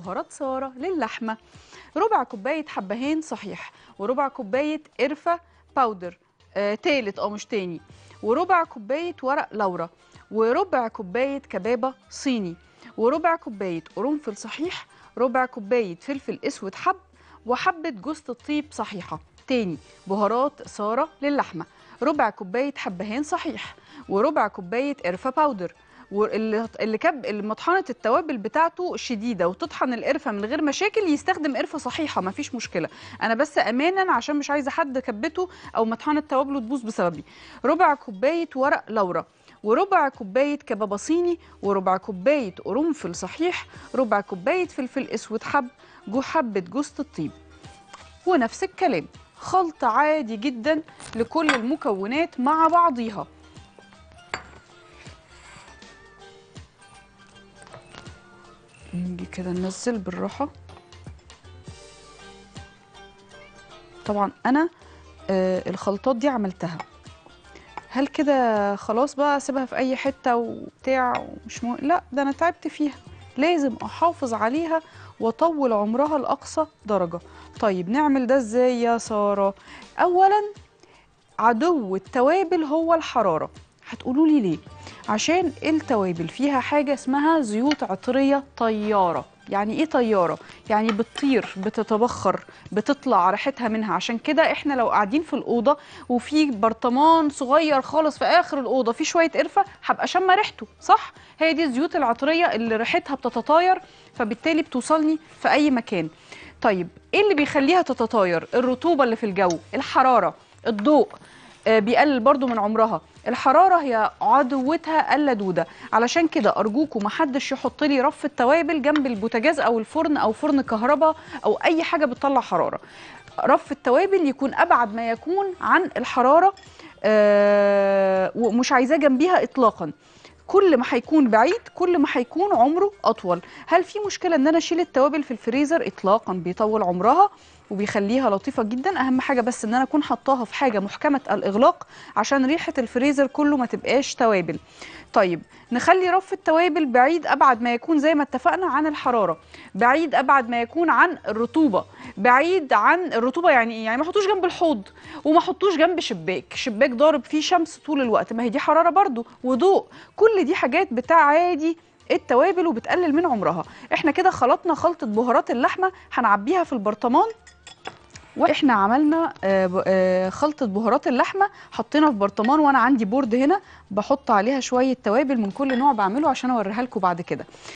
بهارات سارة للحمة ربع كوباية حبهان صحيح وربع كوباية قرفة باودر آه تالت أو مش تاني وربع كوباية ورق لورا وربع كوباية كبابة صيني وربع كوباية قرنفل صحيح ربع كوباية فلفل أسود حب وحبة جوزة الطيب صحيحة تاني بهارات سارة للحمة ربع كوباية حبهان صحيح وربع كوباية قرفة باودر واللي كب مطحنه التوابل بتاعته شديده وتطحن القرفه من غير مشاكل يستخدم قرفه صحيحه ما فيش مشكله انا بس امانا عشان مش عايزه حد كبته او مطحنه توابله تبوظ بسببي ربع كوبايه ورق لورا وربع كوبايه كبابه صيني وربع كوبايه قرنفل صحيح ربع كوبايه فلفل اسود حب جو حبه جوزه الطيب ونفس الكلام خلط عادي جدا لكل المكونات مع بعضيها نيجي كده ننزل بالراحه طبعا انا آه الخلطات دي عملتها هل كده خلاص بقى اسيبها في اي حته وبتاع ومش مو... لا ده انا تعبت فيها لازم احافظ عليها واطول عمرها لاقصى درجه طيب نعمل ده ازاي يا ساره اولا عدو التوابل هو الحراره هتقولوا لي ليه عشان التوابل فيها حاجة اسمها زيوت عطرية طيارة يعني ايه طيارة؟ يعني بتطير بتتبخر بتطلع ريحتها منها عشان كده احنا لو قاعدين في الأوضة وفي برطمان صغير خالص في آخر الأوضة في شوية قرفة هبقى شامة ريحته صح؟ هي دي الزيوت العطرية اللي ريحتها بتتطاير فبالتالي بتوصلني في أي مكان طيب ايه اللي بيخليها تتطاير؟ الرطوبة اللي في الجو الحرارة الضوء آه، بيقلل برضو من عمرها الحرارة هي عدوتها اللدودة علشان كده أرجوكم محدش يحط لي رف التوابل جنب البوتجاز أو الفرن أو فرن كهرباء أو أي حاجة بتطلع حرارة رف التوابل يكون أبعد ما يكون عن الحرارة آه ومش عايزاه جنبيها إطلاقاً كل ما هيكون بعيد كل ما هيكون عمره اطول هل في مشكله ان انا اشيل التوابل في الفريزر اطلاقا بيطول عمرها وبيخليها لطيفه جدا اهم حاجه بس ان انا اكون حطاها في حاجه محكمه الاغلاق عشان ريحه الفريزر كله ما تبقاش توابل طيب نخلي رف التوابل بعيد ابعد ما يكون زي ما اتفقنا عن الحراره بعيد ابعد ما يكون عن الرطوبه بعيد عن الرطوبه يعني ايه يعني ما احطوش جنب الحوض وما احطوش جنب شباك شباك ضارب فيه شمس طول الوقت ما هي دي حراره برضو وضوء كل دي حاجات بتعادي التوابل وبتقلل من عمرها احنا كده خلطنا خلطه بهارات اللحمه هنعبيها في البرطمان واحنا عملنا آه، آه، خلطه بهارات اللحمه حطينا في برطمان وانا عندي بورد هنا بحط عليها شويه توابل من كل نوع بعمله عشان اوريها لكم بعد كده